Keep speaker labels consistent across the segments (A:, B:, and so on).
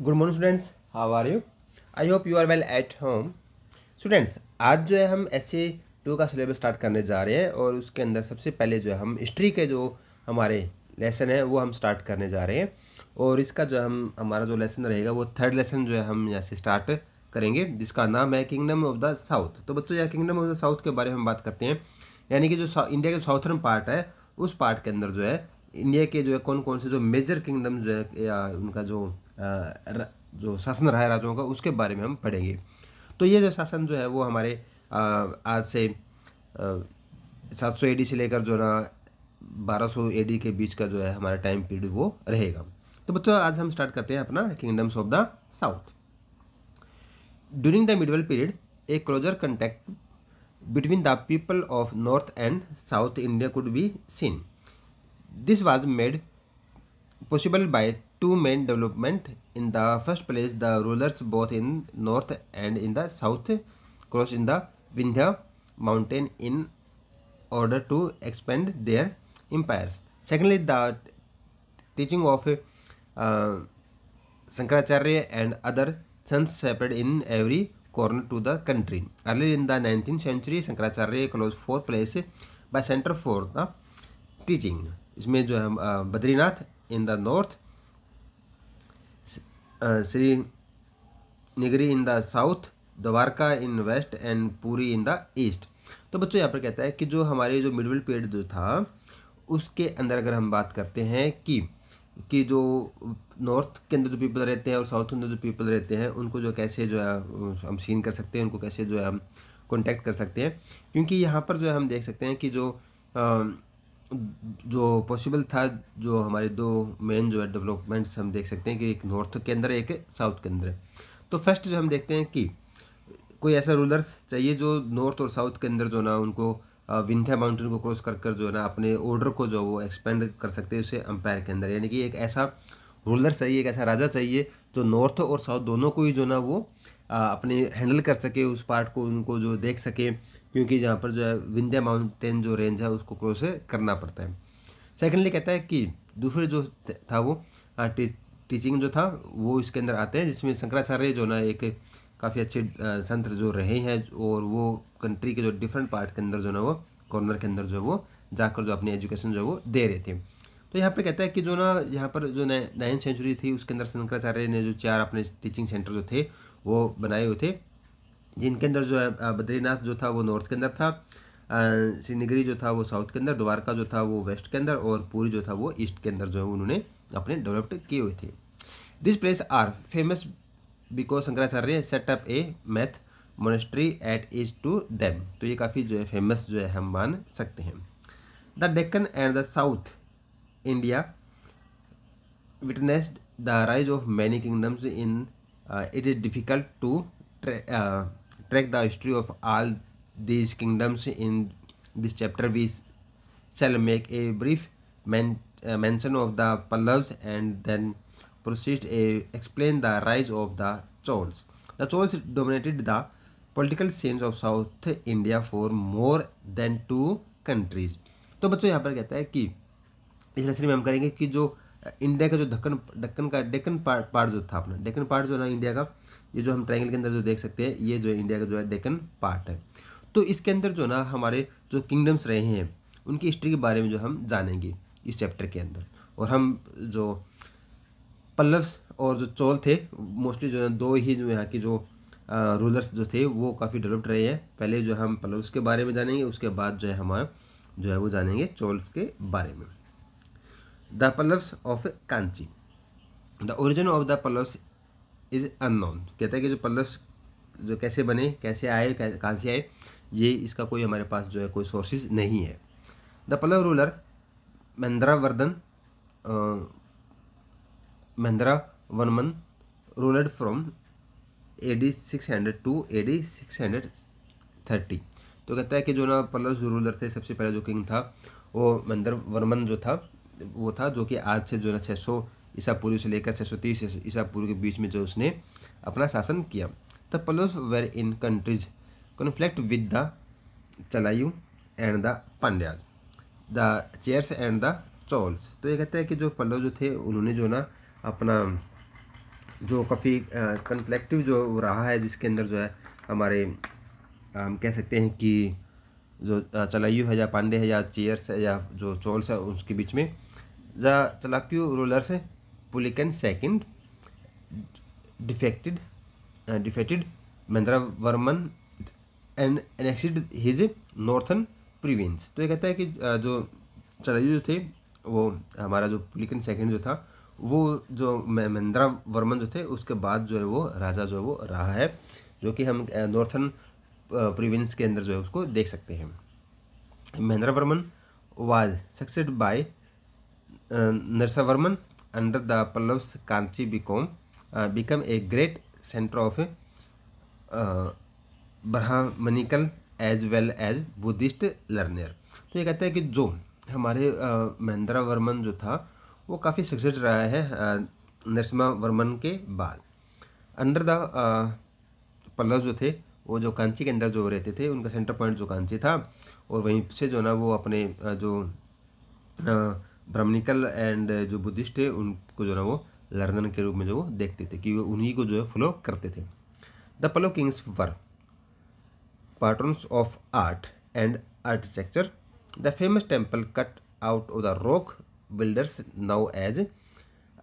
A: Good morning students how are you I hope you are well at home students आज जो है हम ऐसे टू का सिलेबस स्टार्ट करने जा रहे हैं और उसके अंदर सबसे पहले जो है हम हिस्ट्री के जो हमारे लेसन है वो हम स्टार्ट करने जा रहे हैं और इसका जो हम हमारा जो लेसन रहेगा वो थर्ड लेसन जो है हम यहाँ से स्टार्ट करेंगे जिसका नाम है किंगडम ऑफ द साउथ तो बच्चों यहाँ किंगडम ऑफ द साउथ के बारे में हम बात करते हैं यानी कि जो इंडिया के साउथर्न पार्ट है उस पार्ट के अंदर जो है इंडिया के जो है कौन कौन से जो मेजर किंगडम जो है या उनका जो जो शासन रहा है राजाओं का उसके बारे में हम पढ़ेंगे तो ये जो शासन जो है वो हमारे आज से सात सौ एडी से लेकर जो ना बारह सौ एडी के बीच का जो है हमारा टाइम पीरियड वो रहेगा तो बच्चों आज हम स्टार्ट करते हैं अपना kingdoms of the south during the medieval period a closer contact between the people of north and south India could be seen this was made possible by two main development in the first place the rulers both in north and in the south crossed in the vindhya mountain in order to expand their empires secondly the teaching of uh, shankaracharya and other sons spread in every corner to the country earlier in the 19th century shankaracharya closed four place by center for the teaching इसमें जो है Badrinath in the north Sringeri in the south Dwarka in west and Puri in the east तो बच्चों यहाँ पर कहता है कि जो हमारे जो मिडविल पीरियड जो था उसके अंदर अगर हम बात करते हैं कि कि जो नॉर्थ के अंदर जो पीपल रहते हैं और साउथ के अंदर जो पीपल रहते हैं उनको जो कैसे जो है हम सीन कर सकते हैं उनको कैसे जो है हम कॉन्टैक्ट कर सकते हैं क्योंकि यहाँ पर जो है हम देख सकते हैं कि जो आ, जो पॉसिबल था जो हमारे दो मेन जो है डेवलपमेंट्स हम देख सकते हैं कि एक नॉर्थ के अंदर एक साउथ के अंदर तो फर्स्ट जो हम देखते हैं कि कोई ऐसा रूलर्स चाहिए जो नॉर्थ और साउथ के अंदर जो ना उनको विंध्या माउंटेन को क्रॉस कर कर जो है ना अपने ऑर्डर को जो वो एक्सपेंड कर सकते हैं उसे अंपायर के अंदर यानी कि एक ऐसा रूलर चाहिए एक ऐसा राजा चाहिए जो नॉर्थ और साउथ दोनों को ही जो ना वो अपने हैंडल कर सके उस पार्ट को उनको जो देख सके क्योंकि जहाँ पर जो है विंध्या माउंटेन जो रेंज है उसको क्रॉस करना पड़ता है सेकेंडली कहता है कि दूसरे जो था वो टीचिंग जो था वो इसके अंदर आते हैं जिसमें शंकराचार्य जो ना एक काफ़ी अच्छे संत जो रहे हैं और वो कंट्री के जो डिफरेंट पार्ट के अंदर जो ना वो कॉर्नर के अंदर जो वो जाकर जो अपनी एजुकेशन जो वो दे रहे थे तो यहाँ पे कहता है कि जो ना यहाँ पर जो नाइन सेंचुरी थी उसके अंदर शंकराचार्य ने जो चार अपने टीचिंग सेंटर जो थे वो बनाए हुए थे जिनके अंदर जो है बद्रीनाथ जो था वो नॉर्थ के अंदर था श्रीनगरी जो था वो साउथ के अंदर द्वारका जो था वो वेस्ट के अंदर और पूरी जो था वो ईस्ट के अंदर जो है उन्होंने अपने डेवलप्ड किए हुए थे this place are famous because Shankaracharya set up a math monastery at is to them तो ये काफ़ी जो है फेमस जो है हम मान सकते हैं the Deccan and the south India witnessed the rise of many kingdoms in uh, it is difficult to tra uh, track the history of all these kingdoms in this chapter we shall make a brief men uh, mention of the Pallavas and then proceed to explain the rise of the Chols. The Chols dominated the political scenes of south India for more than two countries तो बच्चों यहाँ पर कहता है कि इस lecture में हम करेंगे कि जो इंडिया का जो ढक्कन ढक्कन का डेक्कन पार्ट पार्ट जो था अपना डेक्कन पार्ट जो है ना इंडिया का ये जो हम ट्रायंगल के अंदर जो देख सकते हैं ये जो है इंडिया का जो है डेक्कन पार्ट है तो इसके अंदर जो ना हमारे जो किंगडम्स रहे हैं उनकी हिस्ट्री के बारे में जो हम जानेंगे इस चैप्टर के अंदर और हम जो पल्लव और जो चोल थे मोस्टली जो है दो ही जो यहाँ के जो रूलर्स जो थे वो काफ़ी डेवलप्ड रहे हैं पहले जो हम पल्लव्स के बारे में जानेंगे उसके बाद जो है हमारा जो है वो जानेंगे चोल्स के बारे में the Pallavs of Kanchi the origin of the Pallavs is unknown कहता है कि जो पल्लव्स जो कैसे बने कैसे आए कहाँ से आए ये इसका कोई हमारे पास जो है कोई सोर्सेज नहीं है the Pallava ruler Vardhan Mahendra Varman ruler from A D six hundred to A D six hundred thirty तो कहता है कि जो ना पल्लव रूलर थे सबसे पहले जो किंग था वो महिंद्र वर्मन जो था वो था जो कि आज से जो है छः सौ ईसा पूर्व से लेकर छः सौ तीस ईसा पूर्व के बीच में जो उसने अपना शासन किया the Pallava were in countries conflict with the Chalukyas and the Pandyas the Cheras and the Cholas तो ये कहते हैं कि जो पल्लव जो थे उन्होंने जो ना अपना जो काफ़ी कन्फ्लेक्टिव जो रहा है जिसके अंदर जो है हमारे हम कह सकते हैं कि जो चलायू है या पांडे है या चेयर्स है या जो चोल्स है उसके बीच में या चलाक्यू रोलर्स है Pulakeshin second defeated defeated Mahendra Varman and annexed his northern province तो ये कहता है कि जो चलायू जो थे वो हमारा जो पुलिकन सेकंड जो था वो जो महिंद्रा वर्मन जो थे उसके बाद जो है वो राजा जो है वो रहा है जो कि हम नॉर्थन प्रिविंस के अंदर जो है उसको देख सकते हैं Mahendra Varman was succeeded by Varman under the Pallavas Kanchi become become a great centre of Brahmanical as well as Buddhist learner तो ये कहते हैं कि जो हमारे महेंद्रा वर्मन जो था वो काफ़ी सक्सेस रहा है नरसिम्हा वर्मन के बाद अंडर द पल्लव जो थे वो जो कांची के अंदर जो रहते थे उनका सेंटर पॉइंट जो कांची था और वहीं से जो ना वो अपने जो ब्राह्मणिकल एंड जो बुद्धिस्ट थे उनको जो ना वो लर्नन के रूप में जो वो देखते थे कि वो उन्हीं को जो है फॉलो करते थे the Pallava kings were patrons of art and architecture the famous temple cut out of the rock builders now as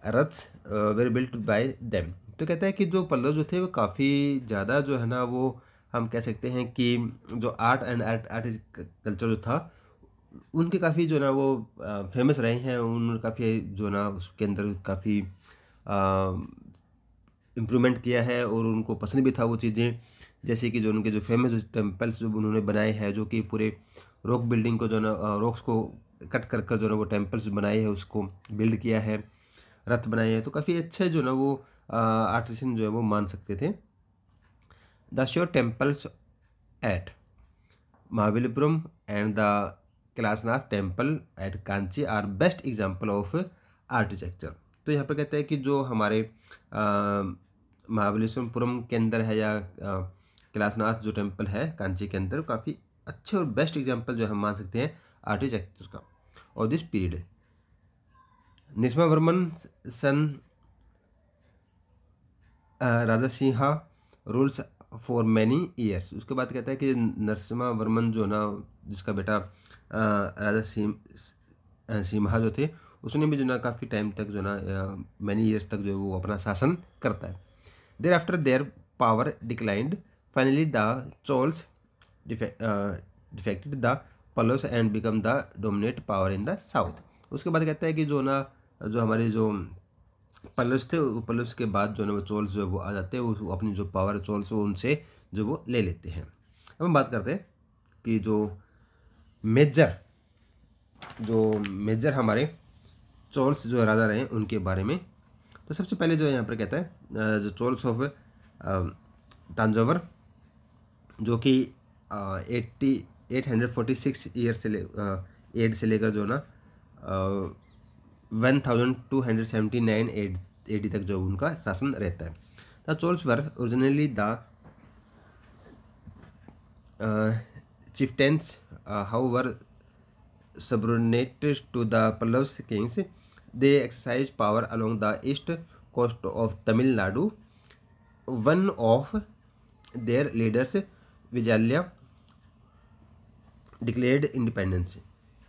A: raths were built by them तो कहता है कि जो पल्लव जो थे वो काफ़ी ज़्यादा जो है ना वो हम कह सकते हैं कि जो art and art art culture जो था उनके काफ़ी जो ना वो फेमस रहे हैं उन्होंने काफ़ी जो ना उसके अंदर काफ़ी इम्प्रूवमेंट किया है और उनको पसंद भी था वो चीज़ें जैसे कि जो उनके जो फेमस टेम्पल्स जो उन्होंने बनाए हैं जो कि पूरे रॉक बिल्डिंग को जो ना रॉक्स को कट कर कर जो ना वो टेम्पल्स बनाए हैं उसको बिल्ड किया है रथ बनाए हैं तो काफ़ी अच्छे जो ना वो आर्टिसन जो है वो मान सकते थे the shore temples at Mahabalipuram and the Kailashnath temple at Kanchi are best example of architecture तो यहाँ पर कहते हैं कि जो हमारे महाबलीपुरम के अंदर है या कैलाशनाथ जो टेम्पल है कांची के अंदर काफ़ी अच्छे और बेस्ट एग्जाम्पल जो हम मान सकते हैं आर्किटेक्चर का और दिस पीरियड निष्मा Varman son Raja Simha rules for many years उसके बाद कहता है कि नरसिम्हा वर्मन जो ना जिसका बेटा राजा सिम सिम्हा जो थे उसने भी जो ना काफ़ी टाइम तक जो ना मैनी ईयर्स तक जो है वो अपना शासन करता है there after their power declined finally the Cholas defeated the Pallavas and become the dominate power in the south उसके बाद कहता है कि जो ना जो हमारे जो पलब्स थे पलब्स के बाद जो है वो चोल्स जो है वो आ जाते हैं वो अपनी जो पावर चोल्स वो उनसे जो वो ले लेते हैं अब हम बात करते हैं कि जो मेजर जो मेजर हमारे चोल्स जो राजा रहे उनके बारे में तो सबसे पहले जो है यहाँ पर कहता है जो चोल्स ऑफ तांजोवर जो कि eighty eight hundred forty six year से ले एड से लेकर जो ना one thousand two hundred seventy nine eight eighty तक जो उनका शासन रहता है the Cholas were originally the chieftains who were subordinate to the Pallavas kings they exercise power along the east coast of Tamil Nadu one of their leaders Vijayalaya declared independence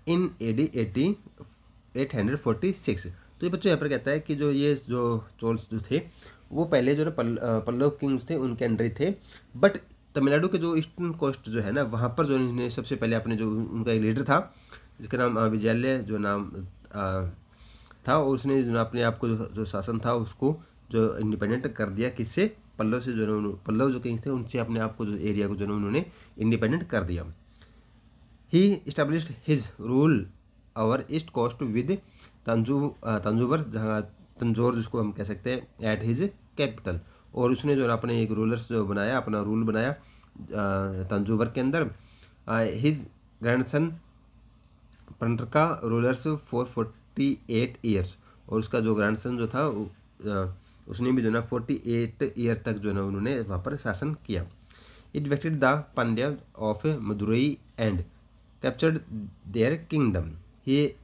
A: in AD eighty eight hundred forty six तो ये बच्चों यहाँ पर कहता है कि जो ये जो चोल्स जो थे वो पहले जो ना पल, पल्लव किंग्स थे उनके अंडर ही थे बट तमिलनाडु के जो ईस्टर्न कोस्ट जो है ना वहाँ पर जो इन्हें सबसे पहले अपने जो उनका एक लीडर था जिसका नाम विजयालय जो नाम आ, था और उसने जो अपने आप को जो, जो शासन था उसको जो इंडिपेंडेंट कर दिया किससे पल्लव से जो है पल्लव जो किंग्स थे उनसे अपने आप को जो एरिया को जो है उन्होंने इंडिपेंडेंट कर दिया he establish his rule over east coast with तंजू तंजूवर तंजोर जिसको हम कह सकते हैं एट हिज कैपिटल और उसने जो अपने एक रूलर्स जो बनाया अपना रूल बनाया तंजूवर uh, के अंदर हिज ग्रैंडसन का rulers four forty eight years और उसका जो ग्रैंडसन जो था uh, उसने भी जो ना फोर्टी एट ईयर तक जो ना उन्होंने वहाँ पर शासन किया it attacked the Pandya of Madurai and captured their kingdom he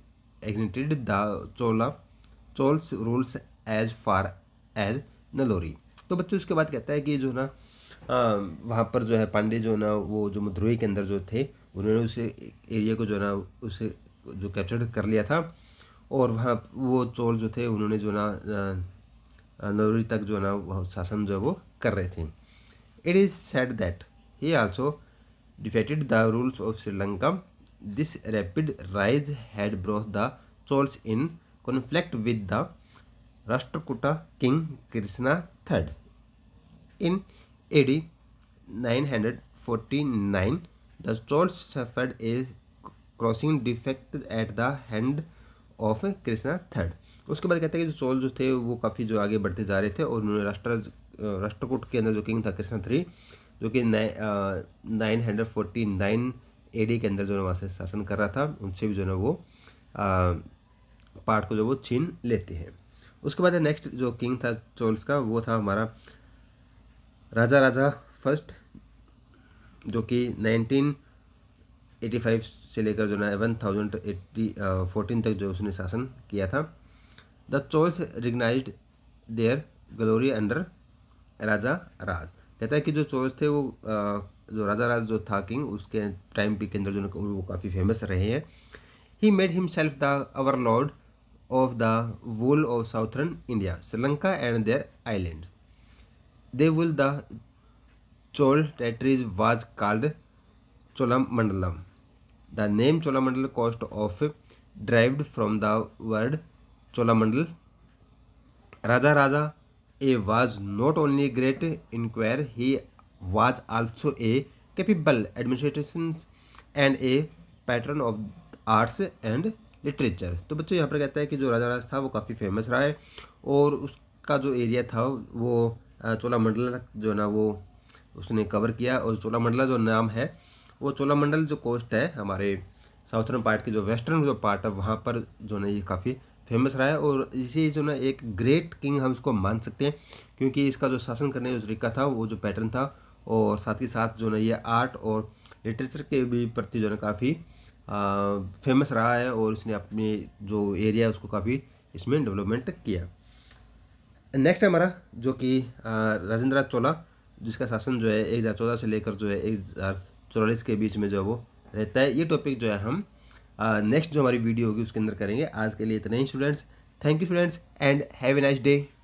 A: ignited the Chola Chols rules as far as Nallore तो बच्चों उसके बाद कहता है कि जो ना वहाँ पर जो है पांडे जो ना वो जो मदुरई के अंदर जो थे उन्होंने उसे एरिया को जो ना उसे जो कैप्चर कर लिया था और वहाँ वो चोल जो थे उन्होंने जो ना नलौरी तक जो ना शासन जो वो कर रहे थे it is said that he also defeated the rulers of Sri Lanka this rapid rise had brought the Cholas in conflict with the Rashtrakuta king Krishna third in AD nine hundred forty nine the Cholas suffered a crushing defeat at the hand of Krishna third उसके बाद कहते हैं कि जो चोल जो थे वो काफ़ी जो आगे बढ़ते जा रहे थे और उन्होंने राष्ट्र राष्ट्रकूट के अंदर जो किंग था कृष्णा थ्री जो कि nine hundred forty nine AD के अंदर जो है वहाँ से शासन कर रहा था उनसे भी जो है वो पार्ट को जो वो छीन लेते हैं उसके बाद नेक्स्ट जो किंग था चोल्स का वो था हमारा राजा राजा फर्स्ट जो कि 1985 से लेकर जो ना वन थाउजेंड एट्टी फोर्टीन तक जो उसने शासन किया था the Cholas regained their glory under Raja Raja कहता है कि जो चोल्स थे वो जो राजा राज जो था किंग उसके टाइम पी के अंदर जो वो काफ़ी फेमस रहे हैं he made himself the over lord of the whole of southern India Sri Lanka and their island the whole the Chola territories was called Cholamandalam the name Cholamandal coast of derived from the word Cholamandal Raja Raja I was not only great conqueror he was also a capable administration and a patron of arts and literature तो बच्चों यहाँ पर कहता है कि जो राजा राज था वो काफ़ी फेमस रहा है और उसका जो एरिया था वो चोलामंडला जो ना वो उसने कवर किया और चोलामंडला जो नाम है वो चोलामंडल जो कोस्ट है हमारे साउथर्न पार्ट के जो वेस्टर्न जो पार्ट है वहाँ पर जो ना ये काफ़ी फेमस रहा है और इसे जो ना एक ग्रेट किंग हम इसको मान सकते हैं क्योंकि इसका जो शासन करने का तरीका था वो जो पैटर्न था और साथ ही साथ जो ना ये आर्ट और लिटरेचर के भी प्रति जो ना काफ़ी फेमस रहा है और इसने अपने जो एरिया है उसको काफ़ी इसमें डेवलपमेंट किया नेक्स्ट है हमारा जो कि राजेंद्र चोला जिसका शासन जो है एक हज़ार चौदह से लेकर जो है एक हज़ार चौरालीस के बीच में जो है वो रहता है ये टॉपिक जो है हम नेक्स्ट जो हमारी वीडियो होगी उसके अंदर करेंगे आज के लिए इतने ही students thank you students and have a nice day